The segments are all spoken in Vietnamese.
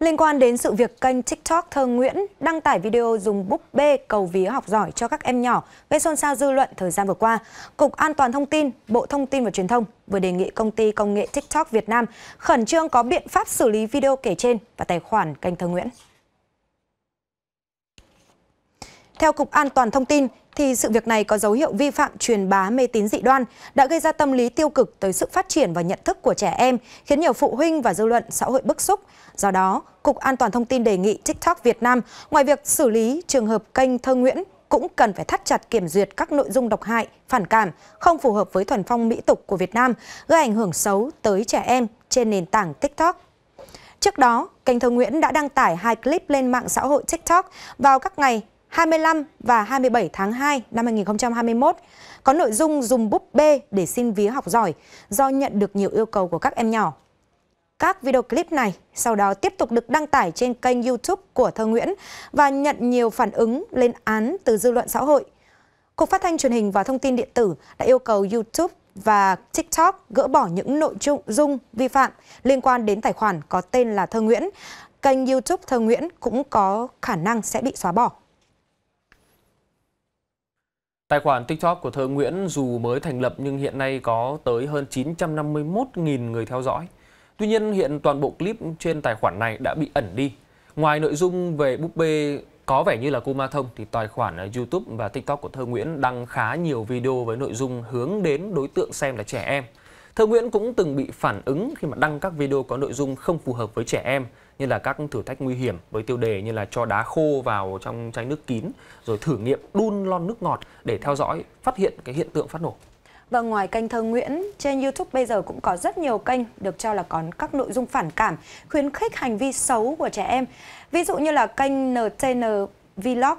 Liên quan đến sự việc kênh TikTok Thơ Nguyễn đăng tải video dùng búp bê cầu vía học giỏi cho các em nhỏ gây xôn xao dư luận thời gian vừa qua, Cục An toàn Thông tin, Bộ Thông tin và Truyền thông vừa đề nghị công ty công nghệ TikTok Việt Nam khẩn trương có biện pháp xử lý video kể trên và tài khoản kênh Thơ Nguyễn. Theo Cục An toàn Thông tin, thì sự việc này có dấu hiệu vi phạm truyền bá mê tín dị đoan, đã gây ra tâm lý tiêu cực tới sự phát triển và nhận thức của trẻ em, khiến nhiều phụ huynh và dư luận xã hội bức xúc. Do đó, Cục An toàn Thông tin đề nghị TikTok Việt Nam, ngoài việc xử lý trường hợp kênh Thơ Nguyễn cũng cần phải thắt chặt kiểm duyệt các nội dung độc hại, phản cảm, không phù hợp với thuần phong mỹ tục của Việt Nam, gây ảnh hưởng xấu tới trẻ em trên nền tảng TikTok. Trước đó, kênh Thơ Nguyễn đã đăng tải hai clip lên mạng xã hội TikTok vào các ngày 25 và 27 tháng 2 năm 2021 có nội dung dùng búp bê để xin vía học giỏi do nhận được nhiều yêu cầu của các em nhỏ. Các video clip này sau đó tiếp tục được đăng tải trên kênh YouTube của Thơ Nguyễn và nhận nhiều phản ứng lên án từ dư luận xã hội. Cục Phát thanh Truyền hình và Thông tin điện tử đã yêu cầu YouTube và TikTok gỡ bỏ những nội dung vi phạm liên quan đến tài khoản có tên là Thơ Nguyễn. Kênh YouTube Thơ Nguyễn cũng có khả năng sẽ bị xóa bỏ. Tài khoản TikTok của thơ Nguyễn dù mới thành lập nhưng hiện nay có tới hơn 951.000 người theo dõi. Tuy nhiên hiện toàn bộ clip trên tài khoản này đã bị ẩn đi. Ngoài nội dung về búp bê có vẻ như là cô ma thông thì tài khoản YouTube và TikTok của thơ Nguyễn đăng khá nhiều video với nội dung hướng đến đối tượng xem là trẻ em. Thơ Nguyễn cũng từng bị phản ứng khi mà đăng các video có nội dung không phù hợp với trẻ em như là các thử thách nguy hiểm với tiêu đề như là cho đá khô vào trong chai nước kín rồi thử nghiệm đun lon nước ngọt để theo dõi phát hiện cái hiện tượng phát nổ. Và vâng, ngoài kênh Thơ Nguyễn, trên YouTube bây giờ cũng có rất nhiều kênh được cho là có các nội dung phản cảm, khuyến khích hành vi xấu của trẻ em. Ví dụ như là kênh NTN Vlog,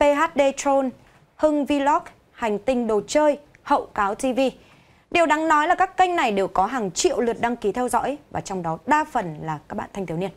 PHD Tron, Hưng Vlog, Hành tinh đồ chơi, Hậu cáo TV. Điều đáng nói là các kênh này đều có hàng triệu lượt đăng ký theo dõi và trong đó đa phần là các bạn thanh thiếu niên.